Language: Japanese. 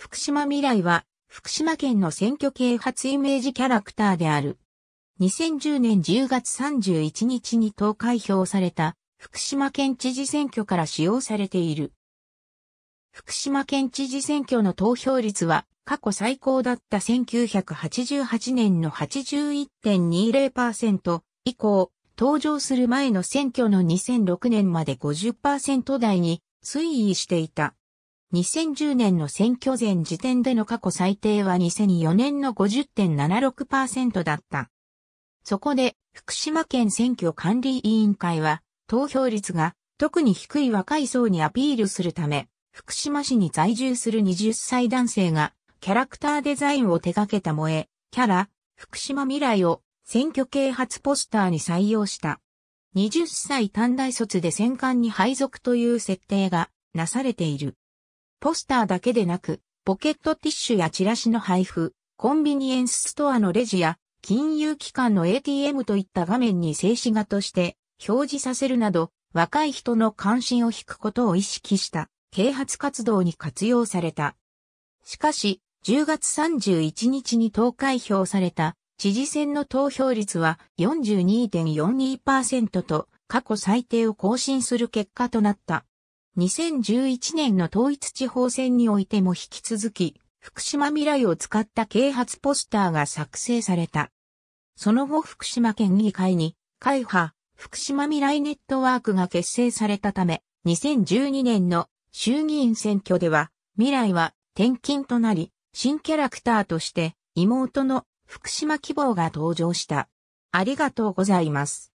福島未来は、福島県の選挙啓発イメージキャラクターである。2010年10月31日に投開票された、福島県知事選挙から使用されている。福島県知事選挙の投票率は、過去最高だった1988年の81.20%以降、登場する前の選挙の2006年まで50%台に推移していた。2010年の選挙前時点での過去最低は2004年の50.76%だった。そこで、福島県選挙管理委員会は、投票率が特に低い若い層にアピールするため、福島市に在住する20歳男性が、キャラクターデザインを手掛けた萌え、キャラ、福島未来を選挙啓発ポスターに採用した。20歳短大卒で戦艦に配属という設定がなされている。ポスターだけでなく、ポケットティッシュやチラシの配布、コンビニエンスストアのレジや、金融機関の ATM といった画面に静止画として表示させるなど、若い人の関心を引くことを意識した啓発活動に活用された。しかし、10月31日に投開票された知事選の投票率は42.42%と過去最低を更新する結果となった。2011年の統一地方選においても引き続き、福島未来を使った啓発ポスターが作成された。その後福島県議会に、会派、福島未来ネットワークが結成されたため、2012年の衆議院選挙では、未来は転勤となり、新キャラクターとして妹の福島希望が登場した。ありがとうございます。